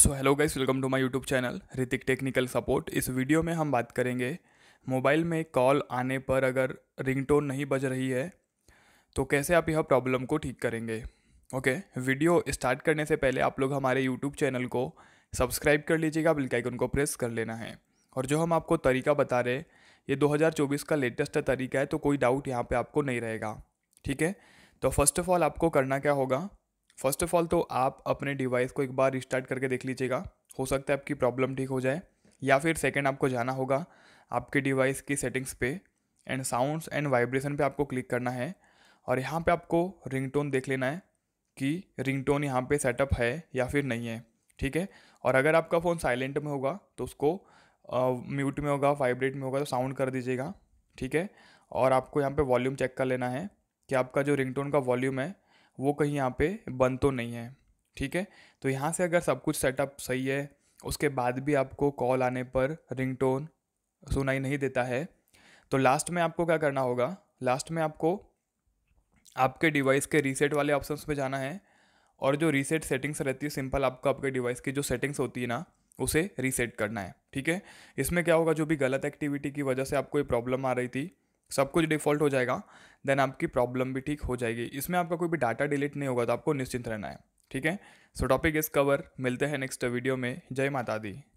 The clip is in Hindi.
so hello guys welcome to my YouTube channel Ritik technical support इस वीडियो में हम बात करेंगे मोबाइल में कॉल आने पर अगर रिंगटोन नहीं बज रही है तो कैसे आप यह प्रॉब्लम को ठीक करेंगे ओके वीडियो स्टार्ट करने से पहले आप लोग हमारे यूट्यूब चैनल को सब्सक्राइब कर लीजिएगा बिल्कुल आइकन को प्रेस कर लेना है और जो हम आपको तरीका बता रहे ये 2024 का लेटेस्ट तरीका है तो कोई डाउट यहाँ पर आपको नहीं रहेगा ठीक है तो फर्स्ट ऑफ ऑल आपको करना क्या होगा फर्स्ट ऑफ ऑल तो आप अपने डिवाइस को एक बार रिस्टार्ट करके देख लीजिएगा हो सकता है आपकी प्रॉब्लम ठीक हो जाए या फिर सेकेंड आपको जाना होगा आपके डिवाइस की सेटिंग्स पे एंड साउंड्स एंड वाइब्रेशन पे आपको क्लिक करना है और यहाँ पे आपको रिंगटोन देख लेना है कि रिंगटोन यहाँ पे सेटअप है या फिर नहीं है ठीक है और अगर आपका फ़ोन साइलेंट में होगा तो उसको म्यूट में होगा वाइब्रेट में होगा तो साउंड कर दीजिएगा ठीक है और आपको यहाँ पे वॉल्यूम चेक कर लेना है कि आपका जो रिंगटोन का वॉल्यूम है वो कहीं यहाँ पे बंद तो नहीं है ठीक है तो यहाँ से अगर सब कुछ सेटअप सही है उसके बाद भी आपको कॉल आने पर रिंगटोन सुनाई नहीं देता है तो लास्ट में आपको क्या करना होगा लास्ट में आपको आपके डिवाइस के रीसेट वाले ऑप्शन पर जाना है और जो रीसेट सेटिंग्स रहती है सिंपल आपको आपके डिवाइस की जो सेटिंग्स होती है ना उसे रीसेट करना है ठीक है इसमें क्या होगा जो भी गलत एक्टिविटी की वजह से आपको ये प्रॉब्लम आ रही थी सब कुछ डिफ़ॉल्ट हो जाएगा देन आपकी प्रॉब्लम भी ठीक हो जाएगी इसमें आपका कोई भी डाटा डिलीट नहीं होगा तो आपको निश्चिंत रहना है ठीक है सो टॉपिक इस कवर मिलते हैं नेक्स्ट वीडियो में जय माता दी